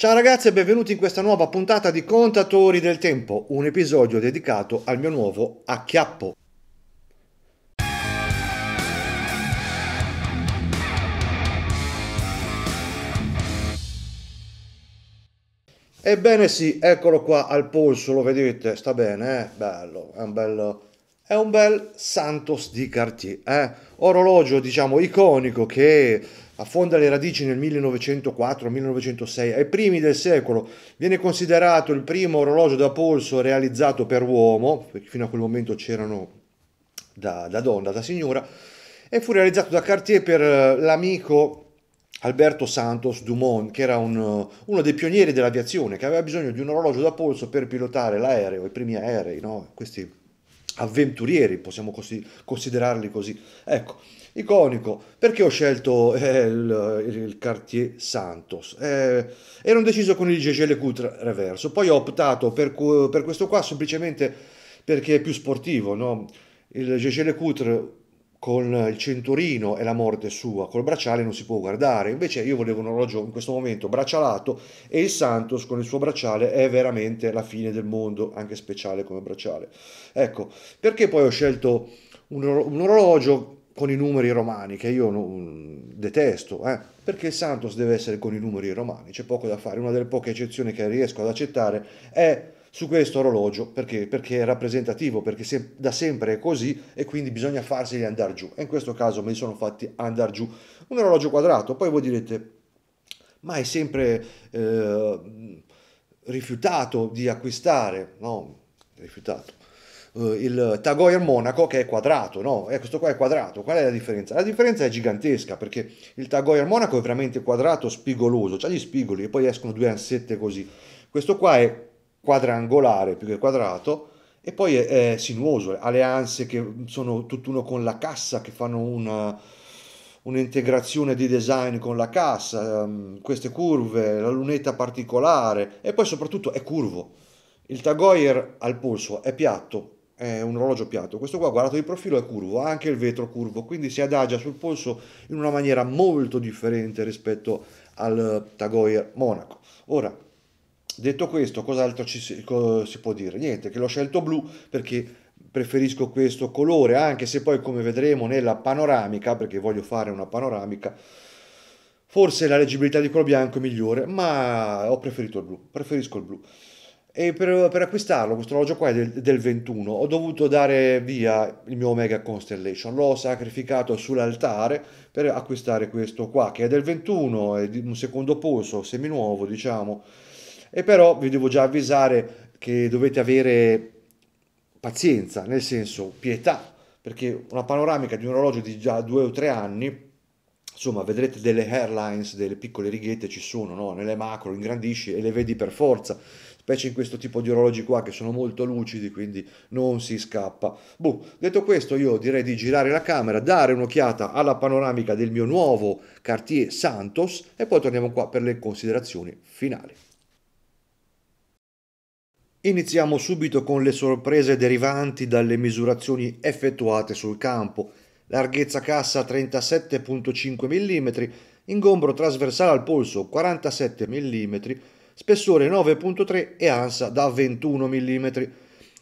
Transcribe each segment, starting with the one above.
Ciao ragazzi e benvenuti in questa nuova puntata di Contatori del Tempo, un episodio dedicato al mio nuovo acchiappo. Ebbene sì, eccolo qua al polso, lo vedete, sta bene, eh? bello, è un bel, è un bel Santos di Cartier, eh? orologio diciamo iconico che affonda le radici nel 1904-1906, ai primi del secolo, viene considerato il primo orologio da polso realizzato per uomo, perché fino a quel momento c'erano da, da donna, da signora, e fu realizzato da Cartier per eh, l'amico Alberto Santos Dumont, che era un, eh, uno dei pionieri dell'aviazione, che aveva bisogno di un orologio da polso per pilotare l'aereo, i primi aerei, no? questi avventurieri, possiamo considerarli così. Ecco, iconico, perché ho scelto eh, il, il, Cartier Santos? Eh, ero deciso con il GGLQ reverso, poi ho optato per, per questo qua semplicemente perché è più sportivo, no? Il GGLQ con il cinturino e la morte sua, col bracciale non si può guardare. Invece io volevo un orologio in questo momento braccialato e il Santos con il suo bracciale è veramente la fine del mondo, anche speciale come bracciale. Ecco, perché poi ho scelto un, un orologio con i numeri romani, che io non, detesto, eh? perché il Santos deve essere con i numeri romani, c'è poco da fare. Una delle poche eccezioni che riesco ad accettare è su questo orologio perché, perché è rappresentativo, perché se, da sempre è così e quindi bisogna farseli andare giù. E in questo caso me li sono fatti andare giù. Un orologio quadrato, poi voi direte, ma è sempre eh, rifiutato di acquistare, no? Rifiutato. Uh, il Tagoyer Monaco che è quadrato, no? Eh, questo qua è quadrato, qual è la differenza? La differenza è gigantesca perché il Tagoyer Monaco è veramente quadrato, spigoloso, ha gli spigoli e poi escono due ansette così. Questo qua è quadrangolare più che quadrato e poi è, è sinuoso, alleanze che sono tutt'uno con la cassa che fanno una, un'integrazione di design con la cassa, ehm, queste curve, la lunetta particolare e poi soprattutto è curvo. Il Tagoyer al polso è piatto, è un orologio piatto, questo qua guardato di profilo è curvo, ha anche il vetro curvo, quindi si adagia sul polso in una maniera molto differente rispetto al Tagoyer Monaco. Ora, Detto questo, cos'altro ci si, co, si può dire? Niente, che l'ho scelto blu perché preferisco questo colore, anche se poi come vedremo nella panoramica, perché voglio fare una panoramica, forse la leggibilità di quello bianco è migliore, ma ho preferito il blu, preferisco il blu. E per, per acquistarlo, questo orologio qua è del, del, 21, ho dovuto dare via il mio Omega Constellation, l'ho sacrificato sull'altare per acquistare questo qua, che è del 21, è di un secondo polso, seminuovo diciamo, e però vi devo già avvisare che dovete avere pazienza, nel senso pietà, perché una panoramica di un orologio di già due o tre anni, insomma, vedrete delle hairlines, delle piccole righette ci sono, no? nelle macro, ingrandisci e le vedi per forza, specie in questo tipo di orologi qua che sono molto lucidi, quindi non si scappa. Boh, detto questo io direi di girare la camera, dare un'occhiata alla panoramica del mio nuovo Cartier Santos e poi torniamo qua per le considerazioni finali. Iniziamo subito con le sorprese derivanti dalle misurazioni effettuate sul campo. Larghezza cassa 37,5 mm, ingombro trasversale al polso 47 mm, spessore 9,3 e ansa da 21 mm.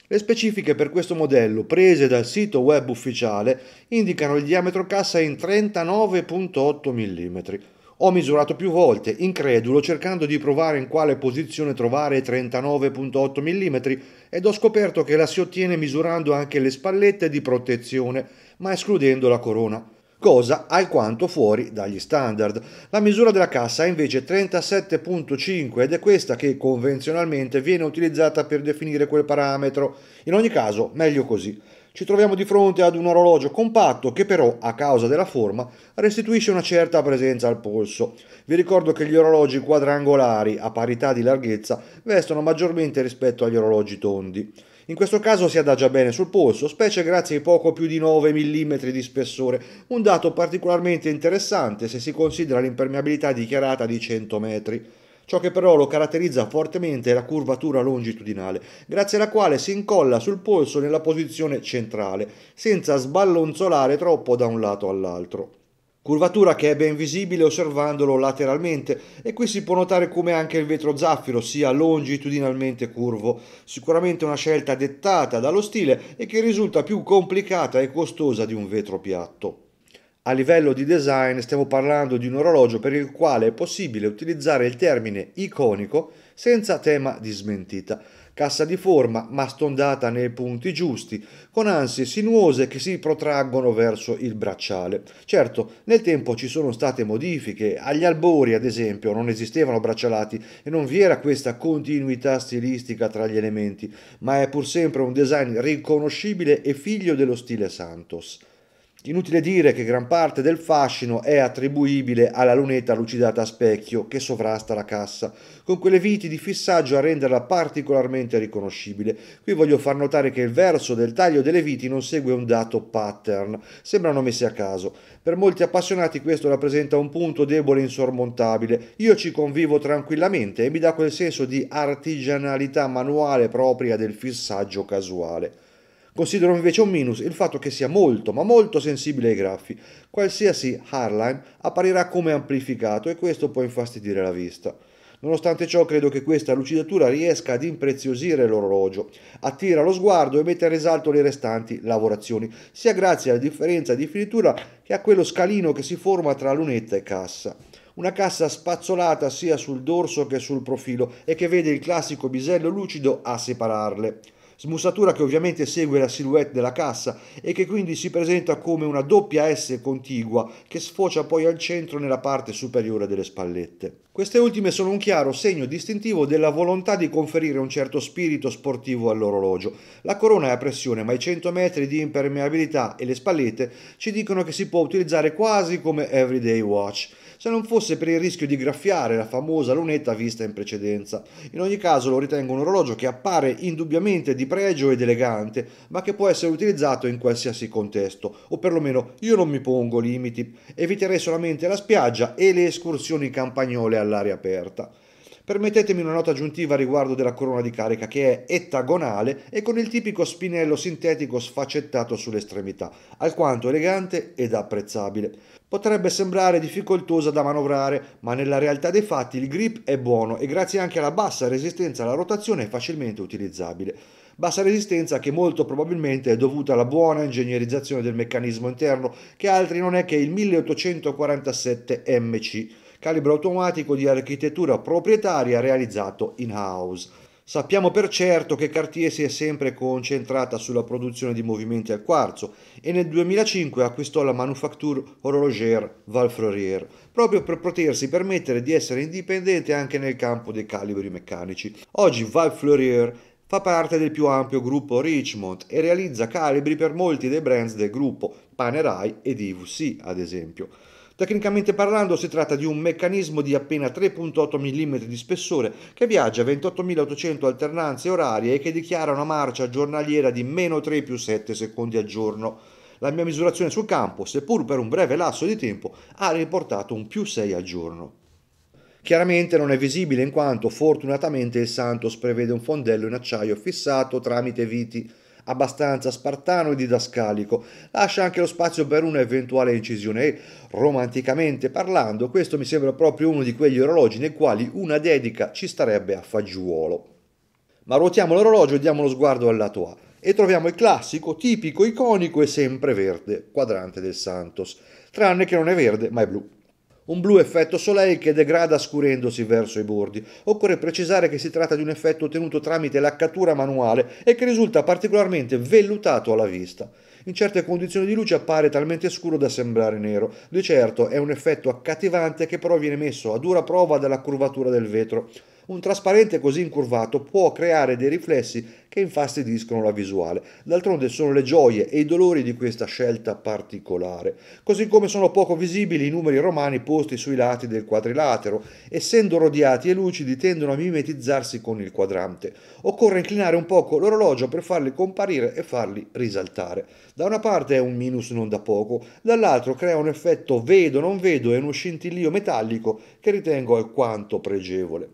Le specifiche per questo modello, prese dal sito web ufficiale, indicano il diametro cassa in 39,8 mm. Ho misurato più volte, incredulo, cercando di provare in quale posizione trovare 39.8 mm ed ho scoperto che la si ottiene misurando anche le spallette di protezione, ma escludendo la corona cosa alquanto fuori dagli standard. La misura della cassa è invece 37.5 ed è questa che convenzionalmente viene utilizzata per definire quel parametro. In ogni caso, meglio così ci troviamo di fronte ad un orologio compatto che però, a causa della forma, restituisce una certa presenza al polso. Vi ricordo che gli orologi quadrangolari, a parità di larghezza, vestono maggiormente rispetto agli orologi tondi. In questo caso si adagia bene sul polso, specie grazie ai poco più di 9 mm di spessore, un dato particolarmente interessante se si considera l'impermeabilità dichiarata di 100 metri. Ciò che però lo caratterizza fortemente è la curvatura longitudinale, grazie alla quale si incolla sul polso nella posizione centrale, senza sballonzolare troppo da un lato all'altro. Curvatura che è ben visibile osservandolo lateralmente e qui si può notare come anche il vetro zaffiro sia longitudinalmente curvo, sicuramente una scelta dettata dallo stile e che risulta più complicata e costosa di un vetro piatto. A livello di design stiamo parlando di un orologio per il quale è possibile utilizzare il termine iconico senza tema di smentita. Cassa di forma ma stondata nei punti giusti, con ansie sinuose che si protraggono verso il bracciale. Certo, nel tempo ci sono state modifiche, agli albori ad esempio non esistevano braccialati e non vi era questa continuità stilistica tra gli elementi, ma è pur sempre un design riconoscibile e figlio dello stile Santos. Inutile dire che gran parte del fascino è attribuibile alla lunetta lucidata a specchio che sovrasta la cassa, con quelle viti di fissaggio a renderla particolarmente riconoscibile. Qui voglio far notare che il verso del taglio delle viti non segue un dato pattern, sembrano messe a caso. Per molti appassionati questo rappresenta un punto debole e insormontabile. Io ci convivo tranquillamente e mi dà quel senso di artigianalità manuale propria del fissaggio casuale. Considero invece un minus il fatto che sia molto ma molto sensibile ai graffi. Qualsiasi hardline apparirà come amplificato e questo può infastidire la vista. Nonostante ciò credo che questa lucidatura riesca ad impreziosire l'orologio, attira lo sguardo e mette a risalto le restanti lavorazioni, sia grazie alla differenza di finitura che a quello scalino che si forma tra lunetta e cassa. Una cassa spazzolata sia sul dorso che sul profilo e che vede il classico bisello lucido a separarle smussatura che ovviamente segue la silhouette della cassa e che quindi si presenta come una doppia S contigua che sfocia poi al centro nella parte superiore delle spallette. Queste ultime sono un chiaro segno distintivo della volontà di conferire un certo spirito sportivo all'orologio. La corona è a pressione, ma i 100 metri di impermeabilità e le spallette ci dicono che si può utilizzare quasi come everyday watch se non fosse per il rischio di graffiare la famosa lunetta vista in precedenza. In ogni caso lo ritengo un orologio che appare indubbiamente di pregio ed elegante, ma che può essere utilizzato in qualsiasi contesto, o perlomeno io non mi pongo limiti, eviterei solamente la spiaggia e le escursioni campagnole all'aria aperta. Permettetemi una nota aggiuntiva riguardo della corona di carica che è ettagonale e con il tipico spinello sintetico sfaccettato sull'estremità, alquanto elegante ed apprezzabile. Potrebbe sembrare difficoltosa da manovrare, ma nella realtà dei fatti il grip è buono e grazie anche alla bassa resistenza alla rotazione è facilmente utilizzabile. Bassa resistenza che molto probabilmente è dovuta alla buona ingegnerizzazione del meccanismo interno, che altri non è che il 1847 MC calibro automatico di architettura proprietaria realizzato in-house. Sappiamo per certo che Cartier si è sempre concentrata sulla produzione di movimenti al quarzo e nel 2005 acquistò la Manufacture Horlogère Valfleurier proprio per potersi permettere di essere indipendente anche nel campo dei calibri meccanici. Oggi Valfleurier fa parte del più ampio gruppo Richmond e realizza calibri per molti dei brands del gruppo, Panerai ed IVC ad esempio. Tecnicamente parlando si tratta di un meccanismo di appena 3.8 mm di spessore che viaggia a 28.800 alternanze orarie e che dichiara una marcia giornaliera di meno 3 più 7 secondi al giorno. La mia misurazione sul campo, seppur per un breve lasso di tempo, ha riportato un più 6 al giorno. Chiaramente non è visibile in quanto fortunatamente il Santos prevede un fondello in acciaio fissato tramite viti abbastanza spartano e didascalico, lascia anche lo spazio per un'eventuale incisione e, romanticamente parlando, questo mi sembra proprio uno di quegli orologi nei quali una dedica ci starebbe a fagiolo. Ma ruotiamo l'orologio e diamo lo sguardo al lato A e troviamo il classico, tipico, iconico e sempre verde quadrante del Santos, tranne che non è verde ma è blu un blu effetto Soleil che degrada scurendosi verso i bordi. Occorre precisare che si tratta di un effetto ottenuto tramite laccatura manuale e che risulta particolarmente vellutato alla vista. In certe condizioni di luce appare talmente scuro da sembrare nero. Di certo è un effetto accattivante che però viene messo a dura prova dalla curvatura del vetro. Un trasparente così incurvato può creare dei riflessi che infastidiscono la visuale. D'altronde sono le gioie e i dolori di questa scelta particolare. Così come sono poco visibili i numeri romani posti sui lati del quadrilatero, essendo rodiati e lucidi tendono a mimetizzarsi con il quadrante. Occorre inclinare un poco l'orologio per farli comparire e farli risaltare. Da una parte è un minus non da poco, dall'altro crea un effetto vedo non vedo e uno scintillio metallico che ritengo alquanto pregevole.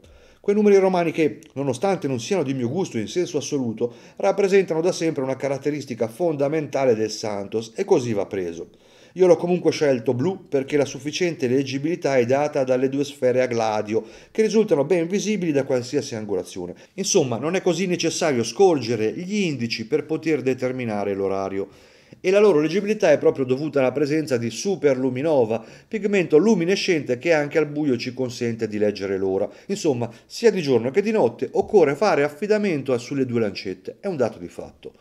Quei numeri romani che, nonostante non siano di mio gusto in senso assoluto, rappresentano da sempre una caratteristica fondamentale del Santos e così va preso. Io l'ho comunque scelto blu perché la sufficiente leggibilità è data dalle due sfere a gladio, che risultano ben visibili da qualsiasi angolazione. Insomma, non è così necessario scorgere gli indici per poter determinare l'orario e la loro leggibilità è proprio dovuta alla presenza di superluminova, pigmento luminescente che anche al buio ci consente di leggere l'ora. Insomma, sia di giorno che di notte occorre fare affidamento sulle due lancette, è un dato di fatto.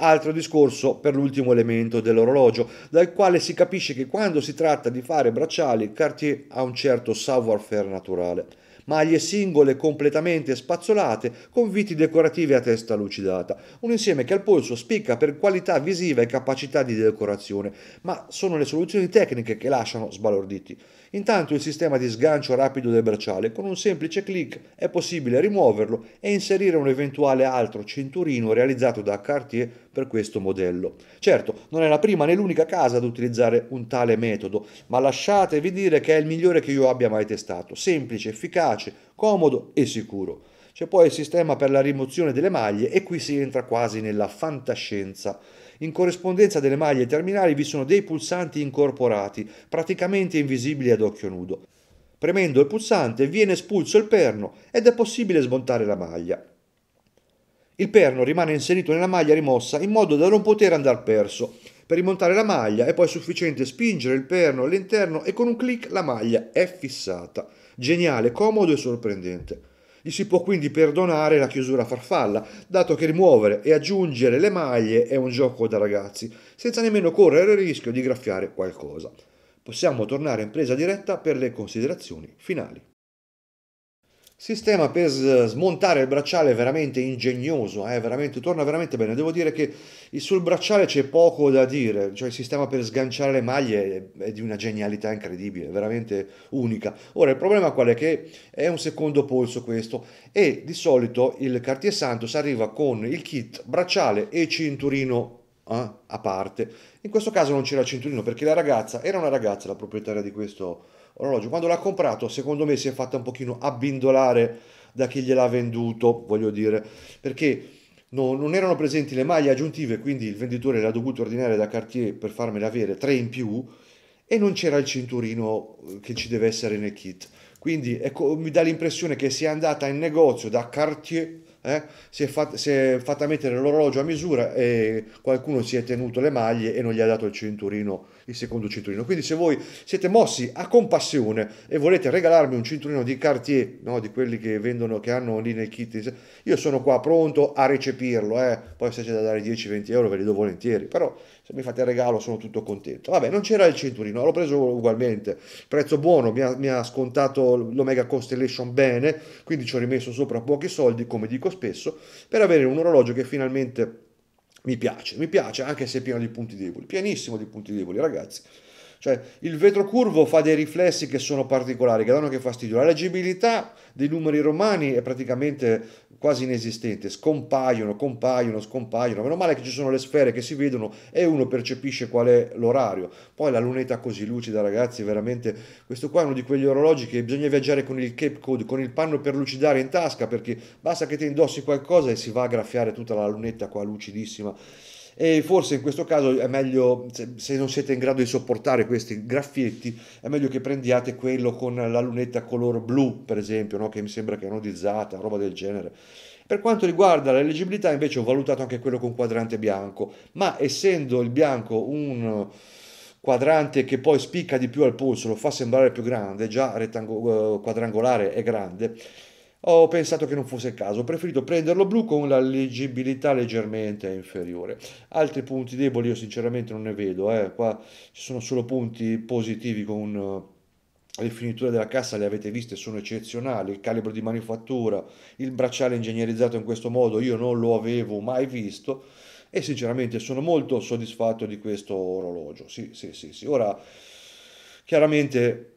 Altro discorso per l'ultimo elemento dell'orologio, dal quale si capisce che quando si tratta di fare bracciali, Cartier ha un certo savoir-faire naturale maglie singole completamente spazzolate con viti decorative a testa lucidata, un insieme che al polso spicca per qualità visiva e capacità di decorazione, ma sono le soluzioni tecniche che lasciano sbalorditi. Intanto il sistema di sgancio rapido del bracciale con un semplice clic è possibile rimuoverlo e inserire un eventuale altro cinturino realizzato da Cartier per questo modello. Certo, non è la prima né l'unica casa ad utilizzare un tale metodo, ma lasciatevi dire che è il migliore che io abbia mai testato, semplice, efficace, comodo e sicuro. C'è poi il sistema per la rimozione delle maglie e qui si entra quasi nella fantascienza. In corrispondenza delle maglie terminali vi sono dei pulsanti incorporati, praticamente invisibili ad occhio nudo. Premendo il pulsante viene espulso il perno ed è possibile smontare la maglia. Il perno rimane inserito nella maglia rimossa in modo da non poter andare perso. Per rimontare la maglia è poi sufficiente spingere il perno all'interno e con un clic la maglia è fissata. Geniale, comodo e sorprendente. Gli si può quindi perdonare la chiusura farfalla, dato che rimuovere e aggiungere le maglie è un gioco da ragazzi, senza nemmeno correre il rischio di graffiare qualcosa. Possiamo tornare in presa diretta per le considerazioni finali. Sistema per smontare il bracciale è veramente ingegnoso, eh, veramente, torna veramente bene. Devo dire che sul bracciale c'è poco da dire, cioè il sistema per sganciare le maglie è, di una genialità incredibile, veramente unica. Ora il problema qual è? Che è un secondo polso questo e di solito il Cartier Santos arriva con il kit bracciale e cinturino eh, a parte. In questo caso non c'era cinturino perché la ragazza era una ragazza la proprietaria di questo orologio. Quando l'ha comprato, secondo me si è fatta un pochino abbindolare da chi gliel'ha venduto, voglio dire, perché no, non erano presenti le maglie aggiuntive, quindi il venditore l'ha dovuto ordinare da Cartier per farmele avere tre in più e non c'era il cinturino eh, che ci deve essere nel kit. Quindi ecco, mi dà l'impressione che sia andata in negozio da Cartier eh? Si, è fat- si, è fatta mettere l'orologio a misura e qualcuno si è tenuto le maglie e non gli ha dato il cinturino il secondo cinturino. Quindi se voi siete mossi a compassione e volete regalarmi un cinturino di Cartier, no, di quelli che vendono, che hanno lì nei kit, io sono qua pronto a recepirlo, eh. poi se c'è da dare 10-20 euro ve li do volentieri, però se mi fate il regalo sono tutto contento. Vabbè, non c'era il cinturino, l'ho preso ugualmente, prezzo buono, mi ha, mi ha scontato l'Omega Constellation bene, quindi ci ho rimesso sopra pochi soldi, come dico spesso, per avere un orologio che finalmente mi piace, mi piace anche se è pieno di punti deboli, pienissimo di punti deboli ragazzi. Cioè il vetro curvo fa dei riflessi che sono particolari, che danno che fastidio. La leggibilità dei numeri romani è praticamente quasi inesistente, scompaiono, compaiono, scompaiono. Meno male che ci sono le sfere che si vedono e uno percepisce qual è l'orario. Poi la lunetta così lucida, ragazzi, veramente questo qua è uno di quegli orologi che bisogna viaggiare con il cape code, con il panno per lucidare in tasca, perché basta che ti indossi qualcosa e si va a graffiare tutta la lunetta qua lucidissima e forse in questo caso è meglio, se non siete in grado di sopportare questi graffietti, è meglio che prendiate quello con la lunetta color blu, per esempio, no? che mi sembra che è anodizzata, roba del genere. Per quanto riguarda la leggibilità invece ho valutato anche quello con quadrante bianco, ma essendo il bianco un quadrante che poi spicca di più al polso, lo fa sembrare più grande, già quadrangolare è grande, ho pensato che non fosse il caso, ho preferito prenderlo blu con la leggibilità leggermente inferiore. Altri punti deboli io sinceramente non ne vedo, eh. qua ci sono solo punti positivi con eh, le finiture della cassa le avete viste, sono eccezionali, il calibro di manifattura, il bracciale ingegnerizzato in questo modo io non lo avevo mai visto e sinceramente sono molto soddisfatto di questo orologio. Sì, sì, sì, sì. Ora chiaramente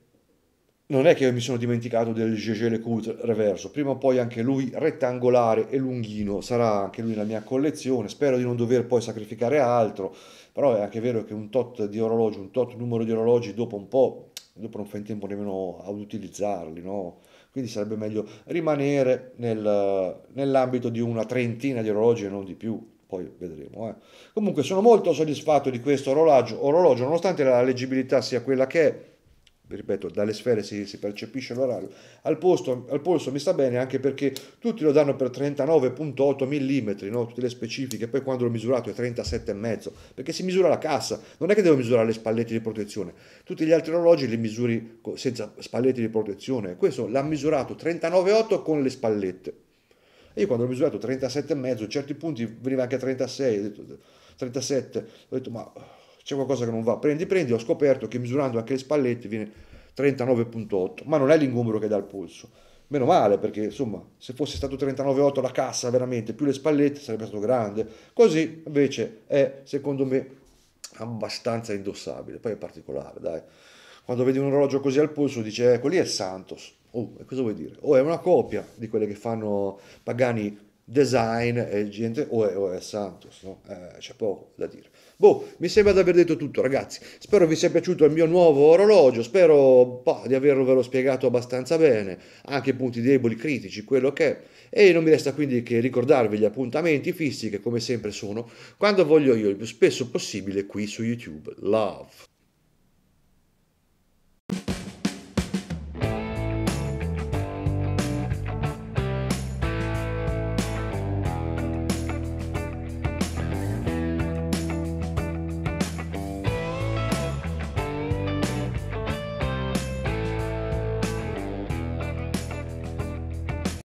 non è che io mi sono dimenticato del GG Lecoult reverso, prima o poi anche lui rettangolare e lunghino sarà anche lui nella mia collezione, spero di non dover poi sacrificare altro, però è anche vero che un tot di orologi, un tot numero di orologi dopo un po', dopo non fai in tempo nemmeno ad utilizzarli, no? Quindi sarebbe meglio rimanere nel, nell'ambito di una trentina di orologi e non di più, poi vedremo. Eh. Comunque sono molto soddisfatto di questo orologio, orologio nonostante la leggibilità sia quella che è, ripeto, dalle sfere si, si percepisce l'orario, al, posto, al, polso mi sta bene anche perché tutti lo danno per 39.8 mm, no? tutte le specifiche, poi quando l'ho misurato è 37,5, perché si misura la cassa, non è che devo misurare le spallette di protezione, tutti gli altri orologi li misuri senza spallette di protezione, questo l'ha misurato 39,8 con le spallette. E io quando ho misurato 37,5, a certi punti veniva anche a 36, 37, ho detto ma c'è qualcosa che non va, prendi, prendi, ho scoperto che misurando anche le spallette viene 39.8, ma non è l'ingombro che dà il polso. Meno male, perché insomma, se fosse stato 39.8 la cassa veramente, più le spallette sarebbe stato grande. Così invece è, secondo me, abbastanza indossabile. Poi è particolare, dai. Quando vedi un orologio così al polso dice eh, quelli è Santos. Oh, cosa vuoi dire? O oh, è una copia di quelle che fanno Pagani Design e gente, o oh, è, o oh, è Santos, no? Eh, c'è poco da dire. Boh, mi sembra di aver detto tutto ragazzi, spero vi sia piaciuto il mio nuovo orologio, spero bah, di avervelo spiegato abbastanza bene, anche i punti deboli, critici, quello che è. E non mi resta quindi che ricordarvi gli appuntamenti fissi che come sempre sono quando voglio io il più spesso possibile qui su YouTube. Love!